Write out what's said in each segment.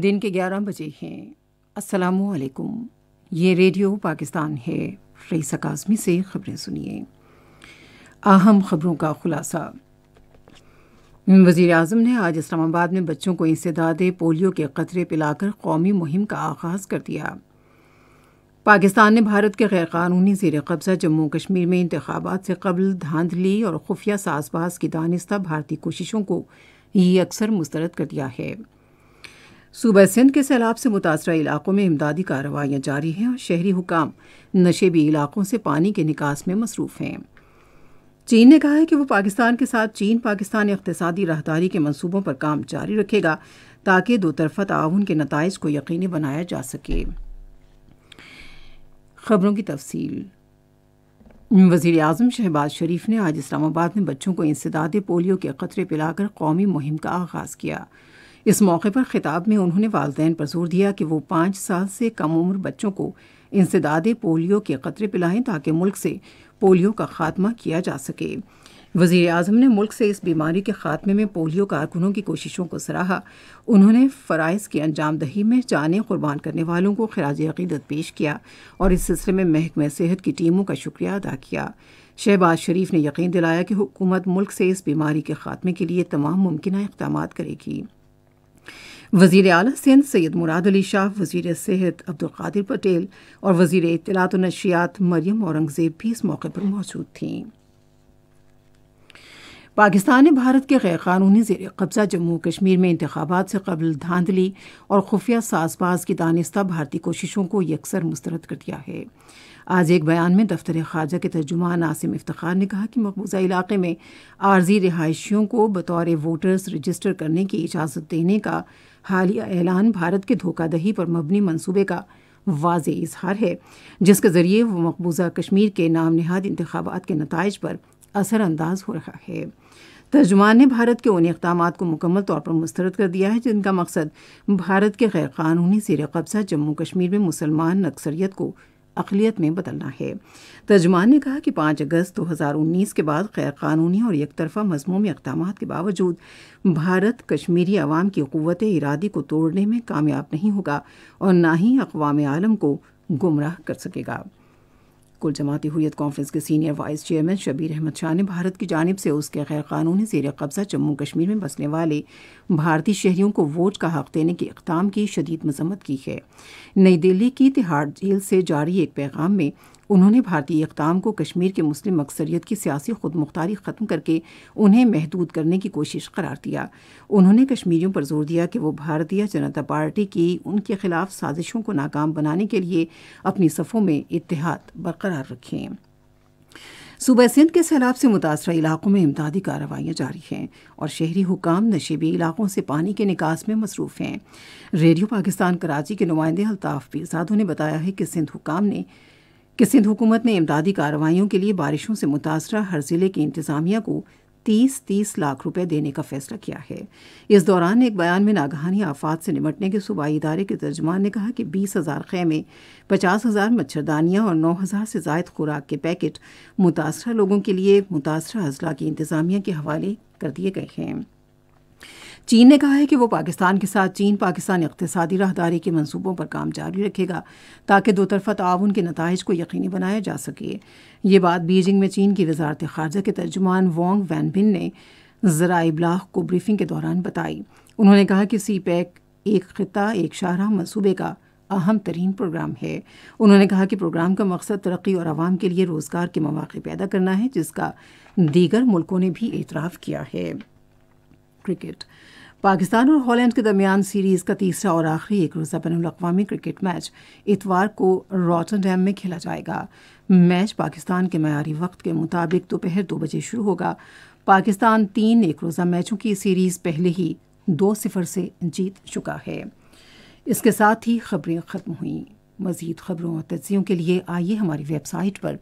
दिन के 11 बजे हैं वालेकुम ये रेडियो पाकिस्तान है रईस अकाजमी से ख़बरें सुनिए अहम ख़बरों का खुलासा वजीर अजम ने आज इस्लामाबाद में बच्चों को इंसदाद पोलियो के कतरे पिलाकर कौमी मुहिम का आगाज़ कर दिया पाकिस्तान ने भारत के गैरकानूनी जेर कब्ज़ा जम्मू कश्मीर में इंतबात से कबल धांधली और खुफिया साजबाज की दानिस्ता भारतीय कोशिशों को ये अक्सर मुस्तरद कर दिया है सूबह सिंध के सैलाब से मुतासर इलाकों में इमदादी कार्रवाइयाँ जारी हैं और शहरी हुकाम नशेबी इलाकों से पानी के निकास में मसरूफ़ हैं चीन ने कहा है कि वह पाकिस्तान के साथ चीन पाकिस्तान इकतसादी राहदारी के मनसूबों पर काम जारी रखेगा ताकि दो तरफा ताउन के नतज को यकीनी बनाया जा सके खबरों की तफसील वजीर अजम शहबाज शरीफ ने आज इस्लामाबाद में बच्चों को इंसदाद पोलियो के खतरे पिलाकर कौमी मुहिम का आगाज़ किया इस मौके पर खिताब में उन्होंने वालदेन पर जोर दिया कि वो पाँच साल से कम उम्र बच्चों को इंसदाद पोलियो के खतरे पिलाएं ताकि मुल्क से पोलियो का खात्मा किया जा सके वजीर अजम ने मुल्क से इस बीमारी के खात्मे में पोलियो कारकुनों की कोशिशों को सराहा उन्होंने फ़राइज़ की अंजाम दही में जाने कुर्बान करने वालों को खराज अकीदत पेश किया और इस सिलसिले में महकमे सेहत की टीमों का शुक्रिया अदा किया शहबाज शरीफ ने यकीन दिलाया कि हुकूमत मुल्क से इस बीमारी के खात्मे के लिए तमाम मुमकिन इकदाम करेगी वजीर अली सिंध सैयद मुराद अली शाह वजीर सेहत अब्दुल्कर पटेल और वजीर इतलात नशियात मरियम औरंगज़ेब भी इस मौके पर मौजूद थीं पाकिस्तान ने भारत के गैर कानूनी जेर कब्जा जम्मू कश्मीर में इंतबात से कबल धांधली और खुफिया साजबाज की दानिस्ता भारतीय कोशिशों को यकसर मुस्तरद कर दिया है आज एक बयान में दफ्तर खारजा के तर्जुमान आसिम इफ्तार ने कहा कि मकबूजा इलाके में आर्जी रिहायशियों को बतौर वोटर्स रजिस्टर करने की इजाज़त देने का हालिया ऐलान भारत के धोखादही पर मबनी मनसूबे का वाज इजहार है जिसके ज़रिए वो मकबूजा कश्मीर के नाम नहाद इंतबात के नतज पर असरअंदाज हो रहा है तर्जुमान ने भारत के उन इकदाम को मुकम्मल तौर पर मुस्तरद कर दिया है जिनका मकसद भारत के गैर क़ानूनी सिर कब्जा जम्मू कश्मीर में मुसलमान अक्सरियत को अकलीत में बदलना है तर्जमान ने कहा कि पाँच अगस्त उन्नीस के बाद गैर कानूनी और यकतरफा में इकदाम के बावजूद भारत कश्मीरी आवाम की क़वत इरादी को तोड़ने में कामयाब नहीं होगा और ना ही अकवाम आलम को गुमराह कर सकेगा कुल जमाती हुरियत कॉन्फ्रेंस के senior vice chairman Shabir Ahmad Shah ने भारत की जानब से उसके गैर कानूनी जेर कब्जा जम्मू कश्मीर में बसने वाले भारतीय शहरियों को वोट का हक देने के इकदाम की शदीद मजम्मत की है नई दिल्ली की तिहाड़ जेल से जारी एक पैगाम में उन्होंने भारतीय इकदाम को कश्मीर के मुस्लिम अक्सरियत की सियासी खुद मुख्तारी ख़त्म करके उन्हें महदूद करने की कोशिश करार दिया उन्होंने कश्मीरियों पर जोर दिया कि वो भारतीय जनता पार्टी की उनके खिलाफ साजिशों को नाकाम बनाने के लिए अपनी सफ़ों में इतिहाद बरकरार रखें सूबह सिंध के सैलाब से मुतासर इलाकों में इमदादी कार्रवाइयाँ जारी हैं और शहरी हुकाम नशेबी इलाकों से पानी के निकास में मसरूफ़ हैं रेडियो पाकिस्तान कराची के नुमाइंदे अल्ताफ़ पीरजादों ने बताया है कि सिंध हुकाम ने कि सिंध हुकूमत ने इमदादी कार्रवाई के लिए बारिशों से मुतासरा हर ज़िले की इंतज़ामिया को तीस तीस लाख रुपए देने का फैसला किया है इस दौरान एक बयान में नागहानी आफात से निमटने के सूबाई इदारे के तर्जमान ने कहा कि बीस हज़ार खेमे पचास हज़ार मच्छरदानियां और नौ हज़ार से जायद खुराक के पैकेट मुतासरा लोगों के लिए मुतासरा अजला की इंतज़ामिया के हवाले कर दिए गए हैं चीन ने कहा है कि वो पाकिस्तान के साथ चीन पाकिस्तान इकतसादी राहदारी के मनसूबों पर काम जारी रखेगा ताकि दो तरफा ताउन के नतज को यकीनी बनाया जा सके ये बात बीजिंग में चीन की वजारत खारजा के तर्जुमान वोंग वैनबिन ने ज़रा इबलाग को ब्रीफिंग के दौरान बताई उन्होंने कहा कि सी पैक एक खिता एक शाहरा मनसूबे का अहम तरीन प्रोग्राम है उन्होंने कहा कि प्रोग्राम का मकसद तरक्की और आवाम के लिए रोज़गार के मौाक़े पैदा करना है जिसका दीगर मुल्कों ने भी एतराफ़ किया है क्रिकेट पाकिस्तान और हॉलैंड के दरमियान सीरीज़ का तीसरा और आखिरी एक रोज़ा बैन अवी क्रिकेट मैच इतवार को रॉटन डैम में खेला जाएगा मैच पाकिस्तान के मैारी वक्त के मुताबिक दोपहर दो बजे शुरू होगा पाकिस्तान तीन एक रोज़ा मैचों की सीरीज़ पहले ही दो सिफर से जीत चुका है इसके साथ ही खबरें ख़त्म हुई मज़ीद खबरों और तजियों के लिए आइए हमारी वेबसाइट पर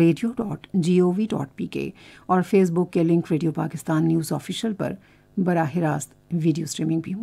radio dot G O V dot P K और फेसबुक के link radio Pakistan news official पर बराह रास्त वीडियो स्ट्रीमिंग भी